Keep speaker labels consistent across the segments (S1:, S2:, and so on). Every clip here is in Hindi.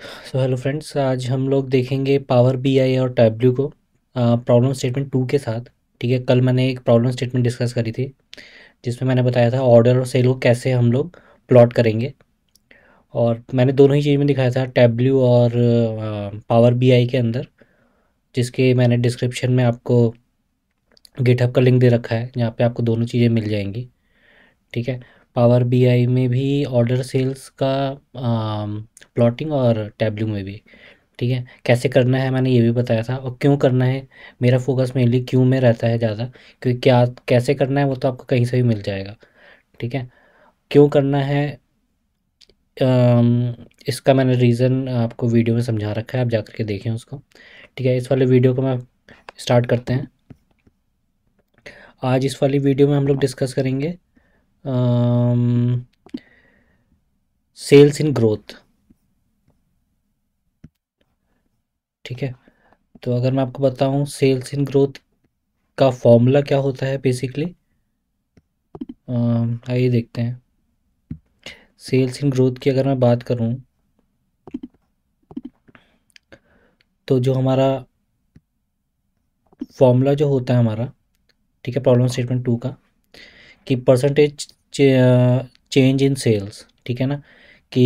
S1: सो हेलो फ्रेंड्स आज हम लोग देखेंगे पावर बी आई और टैब्ल्यू को प्रॉब्लम स्टेटमेंट टू के साथ ठीक है कल मैंने एक प्रॉब्लम स्टेटमेंट डिस्कस करी थी जिसमें मैंने बताया था ऑर्डर और सेल को कैसे हम लोग प्लॉट करेंगे और मैंने दोनों ही चीज़ में दिखाया था टैब्ल्यू और पावर बी आई के अंदर जिसके मैंने डिस्क्रिप्शन में आपको गेटअप का लिंक दे रखा है जहाँ पर आपको दोनों चीज़ें मिल जाएंगी ठीक है पावर बीआई में भी ऑर्डर सेल्स का प्लॉटिंग um, और टैबलिंग में भी ठीक है कैसे करना है मैंने ये भी बताया था और क्यों करना है मेरा फोकस मेनली क्यों में रहता है ज़्यादा क्योंकि क्या कैसे करना है वो तो आपको कहीं से भी मिल जाएगा ठीक है क्यों करना है um, इसका मैंने रीज़न आपको वीडियो में समझा रखा है आप जा के देखें उसको ठीक है इस वाले वीडियो को मैं स्टार्ट करते हैं आज इस वाली वीडियो में हम लोग डिस्कस करेंगे सेल्स इन ग्रोथ ठीक है तो अगर मैं आपको बताऊं सेल्स इन ग्रोथ का फॉर्मूला क्या होता है बेसिकली um, आइए देखते हैं सेल्स इन ग्रोथ की अगर मैं बात करूं तो जो हमारा फॉर्मूला जो होता है हमारा ठीक है प्रॉब्लम स्टेटमेंट टू का कि परसेंटेज चेंज इन सेल्स ठीक है ना कि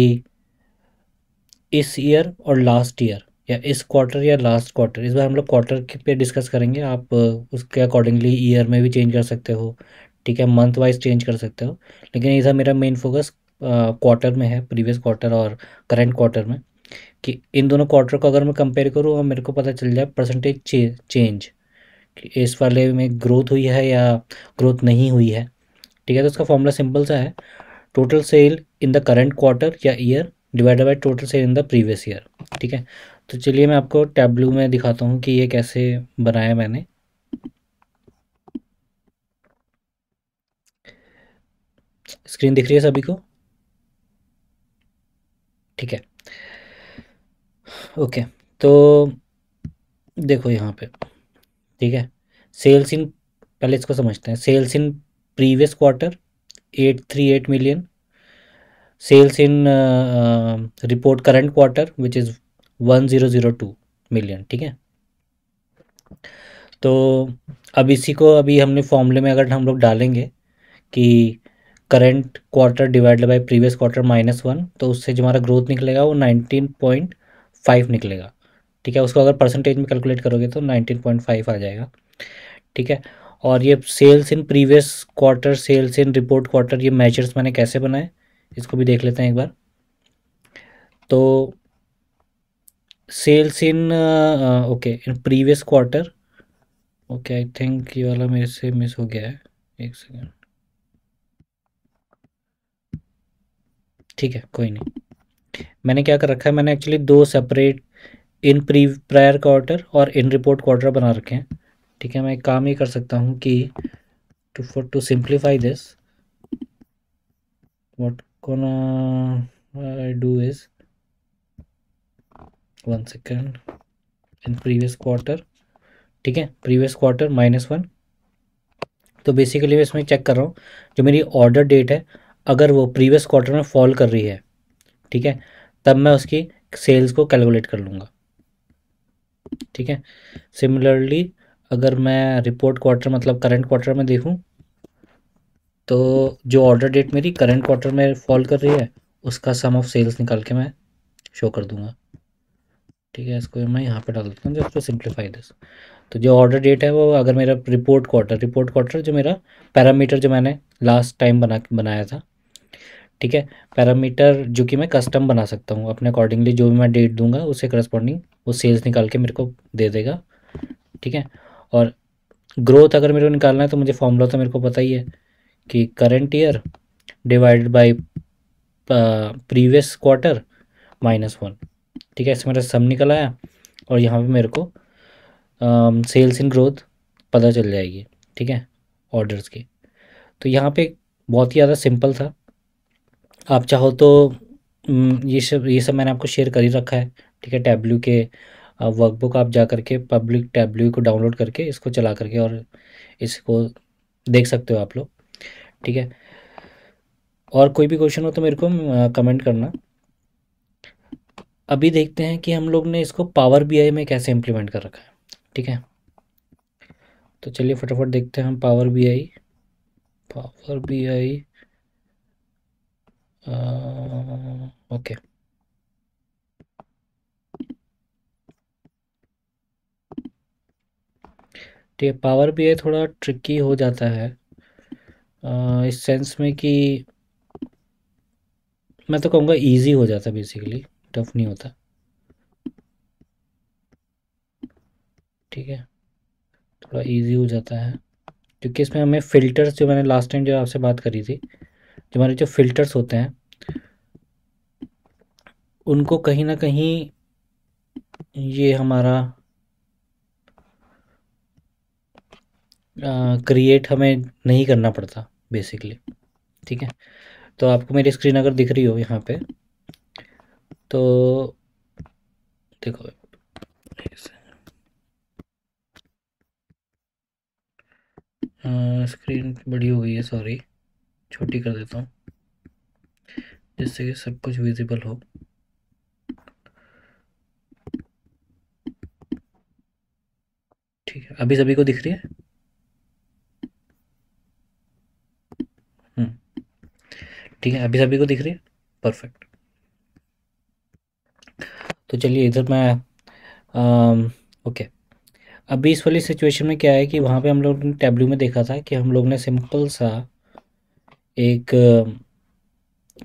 S1: इस ईयर और लास्ट ईयर या इस क्वार्टर या लास्ट क्वार्टर इस बार हम लोग क्वार्टर पे डिस्कस करेंगे आप उसके अकॉर्डिंगली ईयर में भी चेंज कर सकते हो ठीक है मंथ वाइज चेंज कर सकते हो लेकिन इधर मेरा मेन फोकस क्वार्टर में है प्रीवियस क्वार्टर और करंट क्वार्टर में कि इन दोनों क्वार्टर को अगर मैं कंपेयर करूँ और मेरे को पता चल जाए परसेंटेज चेंज इस वाले में ग्रोथ हुई है या ग्रोथ नहीं हुई है ठीक है तो इसका फॉर्मूला सिंपल सा है total sale in the current quarter या year divided by total sale in the previous year ठीक है तो चलिए मैं आपको टैब्लू में दिखाता हूँ कि ये कैसे बनाया मैंने स्क्रीन दिख रही है सभी को ठीक है ओके तो देखो यहाँ पे ठीक है सेल्स इन पहले इसको समझते हैं sales in previous quarter 838 million sales in uh, uh, report current quarter which is 1002 million ठीक है तो अब इसी को अभी हमने फॉर्मूले में अगर हम लोग डालेंगे कि current quarter divided by previous quarter minus one तो उससे जो हमारा ग्रोथ निकलेगा वो नाइनटीन पॉइंट फाइव निकलेगा ठीक है उसको अगर परसेंटेज में कैलकुलेट करोगे तो नाइनटीन पॉइंट फाइव आ जाएगा ठीक है और ये sales in previous quarter sales in report quarter ये मेजर्स मैंने कैसे बनाए इसको भी देख लेते हैं एक बार तो sales in okay in previous quarter okay I think ये वाला मेरे से मिस हो गया है एक सेकेंड ठीक है कोई नहीं मैंने क्या कर रखा है मैंने एक्चुअली दो separate in pre prior quarter और इन रिपोर्ट क्वार्टर बना रखे हैं ठीक है मैं एक काम ही कर सकता हूँ कि to for to simplify this what can I do is one second in previous quarter ठीक है प्रीवियस क्वार्टर माइनस वन तो बेसिकली मैं इसमें चेक कर रहा हूँ जो मेरी ऑर्डर डेट है अगर वो प्रीवियस क्वार्टर में फॉल कर रही है ठीक है तब मैं उसकी सेल्स को कैलकुलेट कर लूँगा ठीक है सिमिलरली अगर मैं रिपोर्ट क्वार्टर मतलब करंट क्वार्टर में देखूं तो जो ऑर्डर डेट मेरी करंट क्वार्टर में फॉल कर रही है उसका सम ऑफ सेल्स निकाल के मैं शो कर दूंगा ठीक है इसको मैं यहाँ पे डाल देता हूँ जस्ट सिंप्लीफाई दिस तो जो ऑर्डर डेट है वो अगर मेरा रिपोर्ट क्वार्टर रिपोर्ट क्वार्टर जो मेरा पैरामीटर जो मैंने लास्ट टाइम बना बनाया था ठीक है पैरामीटर जो कि मैं कस्टम बना सकता हूँ अपने अकॉर्डिंगली जो भी मैं डेट दूंगा उसे करस्पॉन्डिंग वो सेल्स निकाल के मेरे को दे देगा ठीक है और ग्रोथ अगर मेरे को निकालना है तो मुझे फॉर्मूला तो मेरे को पता ही है कि current year divided by previous quarter minus one ठीक है इससे मेरा सम निकल आया और यहाँ पे मेरे को सेल्स इन ग्रोथ पता चल जाएगी ठीक है ऑर्डर्स की तो यहाँ पे बहुत ही ज़्यादा सिंपल था आप चाहो तो mm, ये सब ये सब मैंने आपको शेयर कर ही रखा है ठीक है टैब्ल्यू के वर्कबुक आप जा करके पब्लिक टैबल्यू को डाउनलोड करके इसको चला करके और इसको देख सकते हो आप लोग ठीक है और कोई भी क्वेश्चन हो तो मेरे को कमेंट करना अभी देखते हैं कि हम लोग ने इसको पावर बी में कैसे इम्प्लीमेंट कर रखा है ठीक है तो चलिए फटाफट देखते हैं हम power B I power B I okay ठीक है पावर भी है थोड़ा ट्रिकी हो जाता है आ, इस सेंस में कि मैं तो कहूँगा इजी हो जाता बेसिकली टफ नहीं होता ठीक है थोड़ा इजी हो जाता है क्योंकि इसमें हमें फ़िल्टर्स जो मैंने लास्ट टाइम जो आपसे बात करी थी जो हमारे जो फ़िल्टर्स होते हैं उनको कहीं ना कहीं ये हमारा क्रिएट हमें नहीं करना पड़ता बेसिकली ठीक है तो आपको मेरी स्क्रीन अगर दिख रही हो यहाँ पे तो देखो स्क्रीन बड़ी हो गई है सॉरी छोटी कर देता हूँ जिससे कि सब कुछ विजिबल हो ठीक है अभी सभी को दिख रही है ठीक है अभी सभी को दिख रही है परफेक्ट तो चलिए इधर मैं आ, ओके अभी इस वाली सिचुएशन में क्या है कि वहाँ पे हम लोग ने टैबलू में देखा था कि हम लोग ने सिंपल सा एक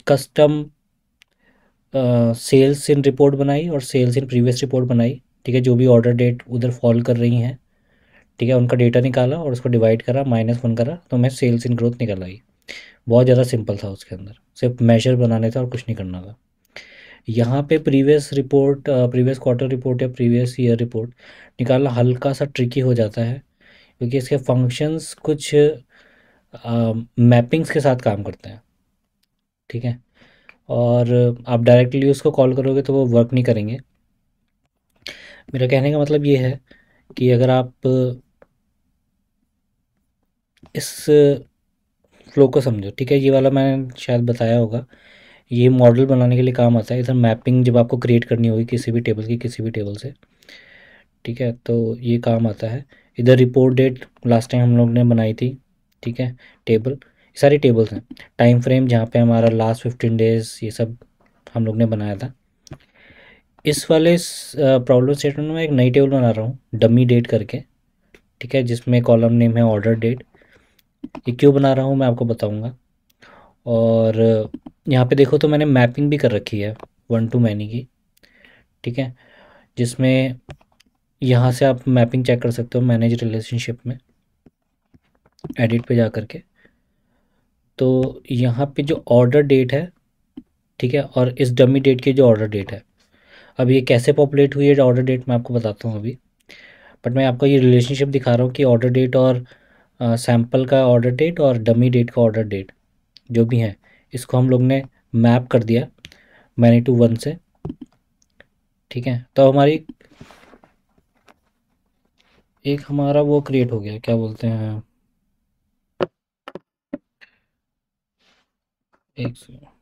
S1: कस्टम सेल्स इन रिपोर्ट बनाई और सेल्स इन प्रीवियस रिपोर्ट बनाई ठीक है जो भी ऑर्डर डेट उधर फॉल कर रही हैं ठीक है उनका डेटा निकाला और उसको डिवाइड करा माइनस वन करा तो हमें सेल्स इन ग्रोथ निकल आई बहुत ज़्यादा सिंपल था उसके अंदर सिर्फ मेजर बनाने थे और कुछ नहीं करना था यहाँ पे previous report previous quarter report या प्रीवियस ईयर रिपोर्ट निकालना हल्का सा ट्रिकी हो जाता है क्योंकि इसके फंक्शंस कुछ मैपिंग्स के साथ काम करते हैं ठीक है और आप डायरेक्टली उसको कॉल करोगे तो वो वर्क नहीं करेंगे मेरा कहने का मतलब ये है कि अगर आप इस फ्लो को समझो ठीक है ये वाला मैंने शायद बताया होगा ये मॉडल बनाने के लिए काम आता है इधर मैपिंग जब आपको क्रिएट करनी होगी किसी भी टेबल की किसी भी टेबल से ठीक है तो ये काम आता है इधर रिपोर्ट डेट लास्ट टाइम हम लोग ने बनाई थी ठीक है टेबल सारी टेबल्स हैं टाइम फ्रेम जहाँ पे हमारा लास्ट फिफ्टीन डेज़ ये सब हम लोग ने बनाया था इस वाले प्रॉब्लम सेट में एक नई टेबल बना रहा हूँ डमी डेट करके ठीक है जिसमें कॉलम नेम है ऑर्डर डेट ये क्यों बना रहा हूँ मैं आपको बताऊँगा और यहाँ पे देखो तो मैंने मैपिंग भी कर रखी है वन टू मैनी की ठीक है जिसमें यहाँ से आप मैपिंग चेक कर सकते हो मैनेज रिलेशनशिप में एडिट पे जा करके तो यहाँ पे जो ऑर्डर डेट है ठीक है और इस डमी डेट की जो ऑर्डर डेट है अब ये कैसे पॉपुलेट हुई है ऑर्डर डेट मैं आपको बताता हूँ अभी बट मैं आपको ये रिलेशनशिप दिखा रहा हूँ कि ऑर्डर डेट और सैम्पल का ऑर्डर डेट और डमी डेट का ऑर्डर डेट जो भी है इसको हम लोग ने मैप कर दिया मैनी टू वन से ठीक है तो हमारी एक हमारा वो क्रिएट हो गया क्या बोलते हैं एक सौ